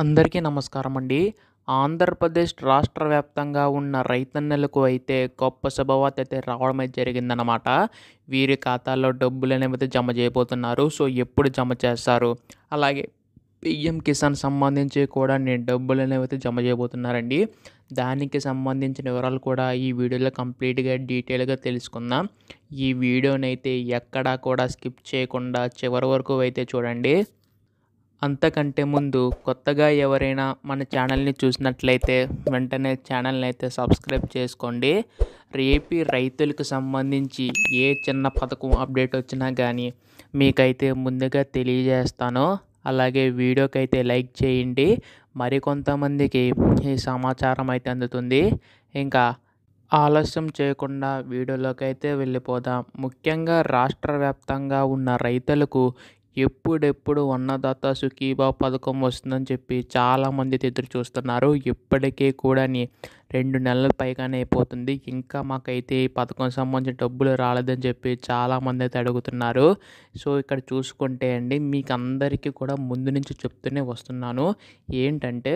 అందరికీ నమస్కారం అండి ఆంధ్రప్రదేశ్ రాష్ట్ర వ్యాప్తంగా ఉన్న రైతన్నలకు అయితే గొప్ప శుభవార్త అయితే రావడం అయితే జరిగిందనమాట వీరి ఖాతాల్లో డబ్బులు అనేవి జమ చేయబోతున్నారు సో ఎప్పుడు జమ చేస్తారు అలాగే పిఎం కిసాన్ సంబంధించి కూడా నేను డబ్బులు అనేవి అయితే జమ చేయబోతున్నారండి దానికి సంబంధించిన వివరాలు కూడా ఈ వీడియోలో కంప్లీట్గా డీటెయిల్గా తెలుసుకుందాం ఈ వీడియోనైతే ఎక్కడా కూడా స్కిప్ చేయకుండా చివరి వరకు అయితే చూడండి అంతకంటే ముందు కొత్తగా ఎవరైనా మన ఛానల్ని చూసినట్లయితే వెంటనే ఛానల్ని అయితే సబ్స్క్రైబ్ చేసుకోండి ఏపీ రైతులకు సంబంధించి ఏ చిన్న పథకం అప్డేట్ వచ్చినా కానీ మీకైతే ముందుగా తెలియజేస్తాను అలాగే వీడియోకి అయితే లైక్ చేయండి మరికొంతమందికి ఈ సమాచారం అయితే అందుతుంది ఇంకా ఆలస్యం చేయకుండా వీడియోలోకి అయితే వెళ్ళిపోదాం ముఖ్యంగా రాష్ట్ర వ్యాప్తంగా ఉన్న రైతులకు ఎప్పుడెప్పుడు అన్నదాత సుఖీభావ పథకం వస్తుందని చెప్పి చాలామంది ఎదురు చూస్తున్నారు ఇప్పటికే కూడా రెండు నెలల పైగానే అయిపోతుంది ఇంకా మాకైతే ఈ పథకం సంబంధించిన డబ్బులు రాలేదని చెప్పి చాలామంది అయితే అడుగుతున్నారు సో ఇక్కడ చూసుకుంటే అండి మీకు అందరికీ కూడా ముందు నుంచి చెప్తూనే వస్తున్నాను ఏంటంటే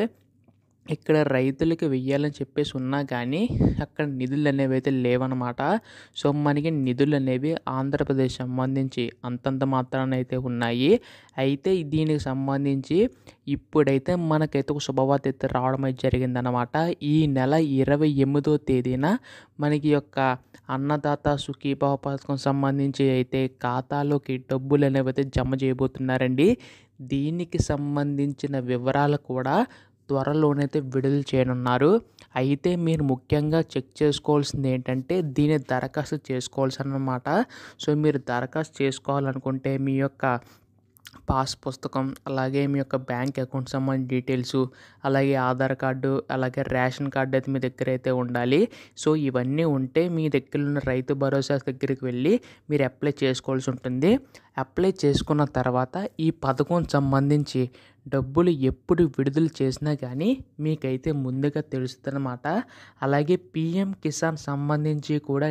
ఇక్కడ రైతులకు వెయ్యాలని చెప్పేసి ఉన్నా కానీ అక్కడ నిధులు అనేవి అయితే లేవన్నమాట సో మనకి నిధులు అనేవి ఆంధ్రప్రదేశ్ సంబంధించి అంతంత మాత్రాన అయితే ఉన్నాయి అయితే దీనికి సంబంధించి ఇప్పుడైతే మనకైతే ఒక శుభవార్త అయితే రావడం అయితే జరిగిందనమాట ఈ నెల ఇరవై ఎనిమిదో తేదీన మనకి యొక్క అన్నదాత సుఖీభావ పథకం సంబంధించి అయితే ఖాతాలోకి డబ్బులు అనేవి అయితే జమ చేయబోతున్నారండి దీనికి సంబంధించిన వివరాలు కూడా త్వరలోనైతే విడుదల చేయనున్నారు అయితే మీరు ముఖ్యంగా చెక్ చేసుకోవాల్సింది ఏంటంటే దీని దరఖాస్తు చేసుకోవాల్సి అన్నమాట సో మీరు దరఖాస్తు చేసుకోవాలనుకుంటే మీ యొక్క పాస్ పుస్తకం అలాగే మీ యొక్క బ్యాంక్ అకౌంట్ సంబంధించిన డీటెయిల్స్ అలాగే ఆధార్ కార్డు అలాగే రేషన్ కార్డు అయితే మీ దగ్గర అయితే ఉండాలి సో ఇవన్నీ ఉంటే మీ దగ్గర ఉన్న రైతు భరోసా దగ్గరికి వెళ్ళి మీరు అప్లై చేసుకోవాల్సి ఉంటుంది అప్లై చేసుకున్న తర్వాత ఈ పథకం సంబంధించి డబ్బులు ఎప్పుడు విడుదల చేసినా కానీ మీకైతే ముందుగా తెలుస్తుందన్నమాట అలాగే పిఎం కిసాన్ సంబంధించి కూడా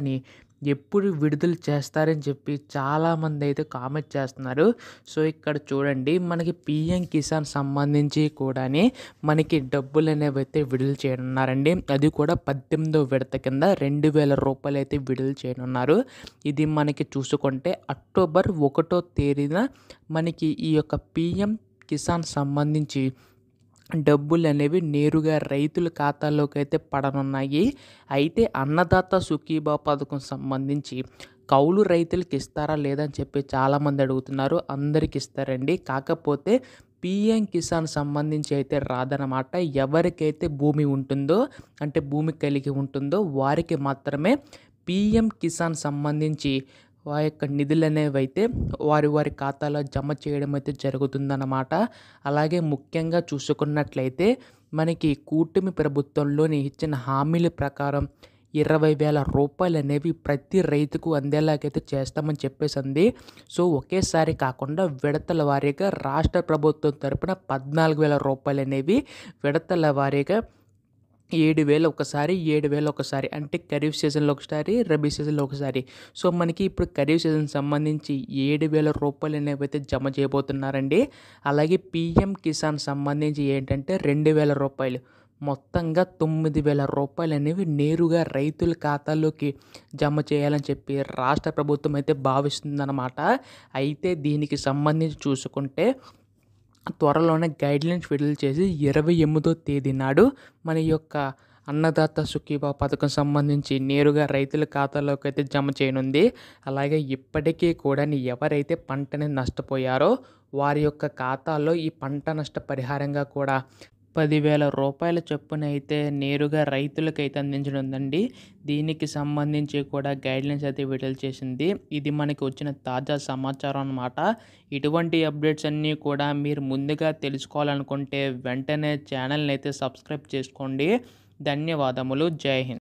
ఎప్పుడు విడుదల చేస్తారని చెప్పి చాలామంది అయితే కామెంట్ చేస్తున్నారు సో ఇక్కడ చూడండి మనకి పిఎం కిసాన్ సంబంధించి కూడాని మనకి డబ్బులు అనేవి అయితే విడుదల చేయనున్నారండి అది కూడా పద్దెనిమిదో విడత కింద రెండు వేల రూపాయలు అయితే విడుదల చేయనున్నారు ఇది మనకి చూసుకుంటే అక్టోబర్ ఒకటో తేదీన మనకి ఈ యొక్క పిఎం కిసాన్ సంబంధించి డబ్బులు అనేవి నేరుగా రైతుల ఖాతాలోకి అయితే పడనున్నాయి అయితే అన్నదాత సుఖీభావ పథకం సంబంధించి కౌలు రైతులకు ఇస్తారా లేదా అని చెప్పి చాలామంది అడుగుతున్నారు అందరికి ఇస్తారండి కాకపోతే పిఎం కిసాన్ సంబంధించి అయితే రాదనమాట ఎవరికైతే భూమి ఉంటుందో అంటే భూమి కలిగి ఉంటుందో వారికి మాత్రమే పిఎం కిసాన్ సంబంధించి వారి యొక్క నిధులు అనేవి అయితే వారి వారి ఖాతాలో జమ చేయడం అయితే జరుగుతుందన్నమాట అలాగే ముఖ్యంగా చూసుకున్నట్లయితే మనకి కూటమి ప్రభుత్వంలోని ఇచ్చిన హామీల ప్రకారం ఇరవై వేల రూపాయలు అనేవి ప్రతి రైతుకు అందేలాగైతే చేస్తామని చెప్పేసింది సో ఒకేసారి కాకుండా విడతల వారీగా రాష్ట్ర ప్రభుత్వం తరపున పద్నాలుగు వేల రూపాయలు అనేవి విడతల వారీగా ఏడు వేలు ఒకసారి ఏడు వేలు ఒకసారి అంటే ఖరీఫ్ సీజన్లో ఒకసారి రబీ సీజన్లో ఒకసారి సో మనకి ఇప్పుడు ఖరీఫ్ సీజన్ సంబంధించి ఏడు వేల రూపాయలు అనేవైతే జమ చేయబోతున్నారండి అలాగే పీఎం కిసాన్ సంబంధించి ఏంటంటే రెండు వేల రూపాయలు మొత్తంగా తొమ్మిది వేల రూపాయలు అనేవి నేరుగా రైతుల ఖాతాల్లోకి జమ చేయాలని చెప్పి రాష్ట్ర ప్రభుత్వం అయితే భావిస్తుందన్నమాట అయితే దీనికి సంబంధించి చూసుకుంటే త్వరలోనే గైడ్లైన్స్ విడుదల చేసి ఇరవై ఎనిమిదో తేదీ నాడు మన యొక్క అన్నదాత సుఖీబా పథకం సంబంధించి నేరుగా రైతుల ఖాతాలోకి అయితే జమ చేయనుంది అలాగే ఇప్పటికీ కూడా ఎవరైతే పంటని నష్టపోయారో వారి యొక్క ఖాతాలో ఈ పంట నష్ట పరిహారంగా కూడా పదివేల రూపాయల చొప్పున అయితే నేరుగా రైతులకైతే అందించడం ఉందండి దీనికి సంబంధించి కూడా గైడ్లైన్స్ అయితే విడుదల చేసింది ఇది మనకి వచ్చిన తాజా సమాచారం అనమాట ఇటువంటి అప్డేట్స్ అన్నీ కూడా మీరు ముందుగా తెలుసుకోవాలనుకుంటే వెంటనే ఛానల్ని అయితే సబ్స్క్రైబ్ చేసుకోండి ధన్యవాదములు జై హింద్